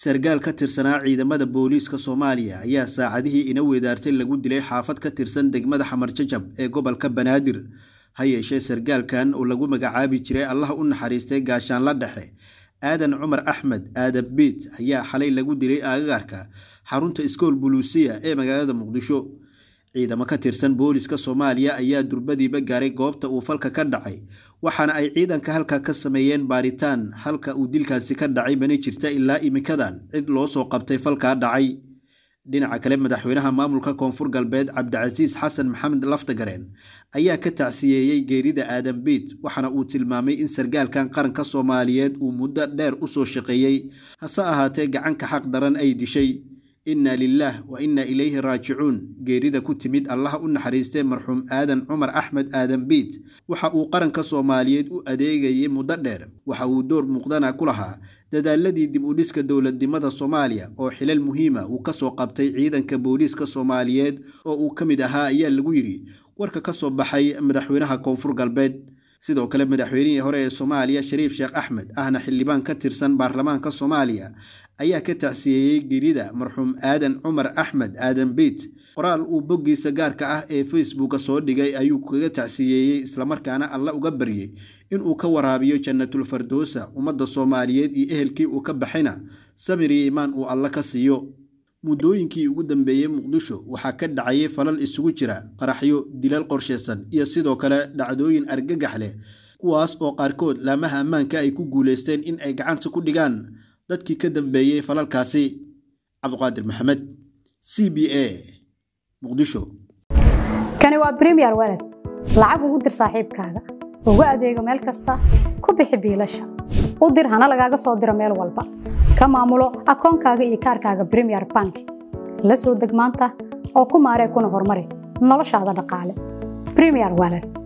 sargaal ka tirsanaa ciidamada booliiska soomaaliya ayaa saacadihii ina weedaartay lagu dilay xaafad ka tirsan degmada xamarjajab ee gobolka banaadir ha yeeshee sargaalkan oo lagu magacaabi jiray allah u naxariistay gaashaan la dhexe aadan cumar axmed aadan biit ayaa xalay lagu dilay aagaarka xarunta iskool buluusiya ee magaalada muqdisho ciidamo ka tirsan booliska soomaaliya ayaa durbadiiba gaaray goobta uu falka ka dhacay waxaana ay ciidanka halka ka sameeyeen baaritaan halka uu dilkaasi ka dhacay mana jirta ilaa iminkadan cid loo soo qabtay falkaa dhacay dhinaca kale madaxweynaha maamulka koonfur galbeed cabdicasiis xasan maxamed laftagareen ayaa ka tacsiyeeyey geerida aadam biit waxaana uu tilmaamay in sargaalkan qaranka soomaaliyeed uu muddo dheer usoo shaqeeyey hase ahaatee gacanka xaq daran ay dishay inna lilaah wa inaa ileyhi raajicuun geerida ku timid allaha u naxariistee marxuum aadan cumar axmed aadan biid waxa uu qaranka soomaaliyeed u adeegayay muddo dheer waxa uu door muuqdana ku lahaa dadaaladii dib u dhiska dowladnimada soomaaliya oo xilal muhiima ah uu kasoo qabtay ciidanka booliiska soomaaliyeed oo uu ka mid ahaa ayaa lagu yidhi warka ka soo baxay madaxweynaha koonfur galbeed sidoo kale madaxweynihii hore ee soomaaliya shariif sheekh axmed ahna xildhibaan ka tirsan baarlamaanka soomaaliya ayaa ka tacsiyeeyey gerida marxuum aadan cumar axmed aadan beit qoraal uu boggiisa gaarka ah ee facebooka soo dhigay ayuu kaga tacsiyeeyey islamarkaana alla uga baryey inuu ka waraabiyo jannatul fardoosa ummadda soomaaliyeed iyo ehelkii uu ka baxayna samir iyo imaan uu alla ka siiyo muddooyinkii ugu dambeeyey muqdisho waxaa ka dhacayay falal isugu jira qaraxyo dilal qorshaysan iyo sidoo kale dhacdooyin argagax leh kuwaas oo qaarkood laamaha ammaanka ay ku guulaysteen in ay gacanta ku dhigaan dadkii ka dambeeyey falalkaasi cabdiqaadir maxamed c b a muqdisho kani waa premier waled lacag ugu dir saaxiibkaaga uga adeego meel kasta ku bixi biilasha u dir hana lagaaga soo diro meel walba ka maamulo akoonkaaga iyo kaarkaaga premier bank la soo deg maanta oo ku maaree kuna horumari noloshaada dhaqaale premier waled